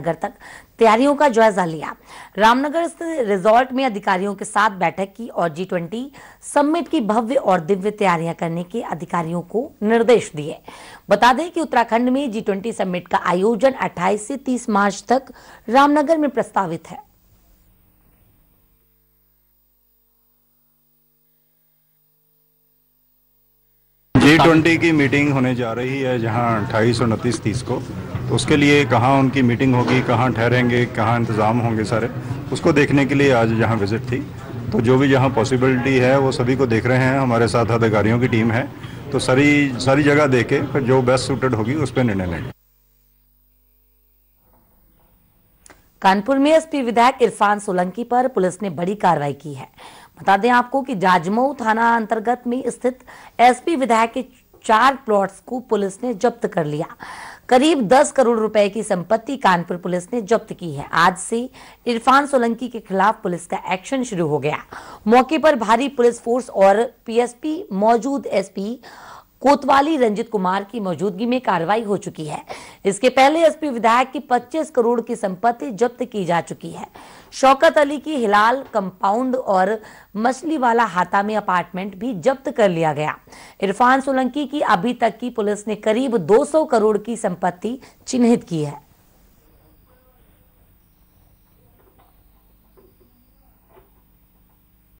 नगर तक तैयारियों का जायजा लिया रामनगर स्थित रिजॉर्ट में अधिकारियों के साथ बैठक की और जी ट्वेंटी समिट की भव्य और दिव्य तैयारियां करने के अधिकारियों को निर्देश दिए बता दें कि उत्तराखंड में जी ट्वेंटी समिट का आयोजन 28 से 30 मार्च तक रामनगर में प्रस्तावित है जी ट्वेंटी की मीटिंग होने जा रही है जहां अट्ठाईस उनतीस तीस को तो उसके लिए कहाँ उनकी मीटिंग होगी कहाँ ठहरेंगे कहाँ इंतज़ाम होंगे सारे उसको देखने के लिए आज यहाँ विज़िट थी तो जो भी जहाँ पॉसिबिलिटी है वो सभी को देख रहे हैं हमारे साथ अधिकारियों की टीम है तो सारी सारी जगह देख के फिर जो बेस्ट सूटेड होगी उस पर निर्णय लेंगे कानपुर में एसपी विधायक इरफान सोलंकी पर पुलिस ने बड़ी कार्रवाई की है बता दें आपको कि जाजमऊ थाना अंतर्गत में स्थित एसपी विधायक के चार प्लॉट्स को पुलिस ने जब्त कर लिया करीब 10 करोड़ रुपए की संपत्ति कानपुर पुलिस ने जब्त की है आज से इरफान सोलंकी के खिलाफ पुलिस का एक्शन शुरू हो गया मौके पर भारी पुलिस फोर्स और पीएसपी मौजूद एसपी कोतवाली रंजित कुमार की मौजूदगी में कार्रवाई हो चुकी है इसके पहले एसपी विधायक की 25 करोड़ की संपत्ति जब्त की जा चुकी है शौकत अली की हिलाल कंपाउंड और मछली वाला हाथा में अपार्टमेंट भी जब्त कर लिया गया इरफान सोलंकी की अभी तक की पुलिस ने करीब 200 करोड़ की संपत्ति चिन्हित की है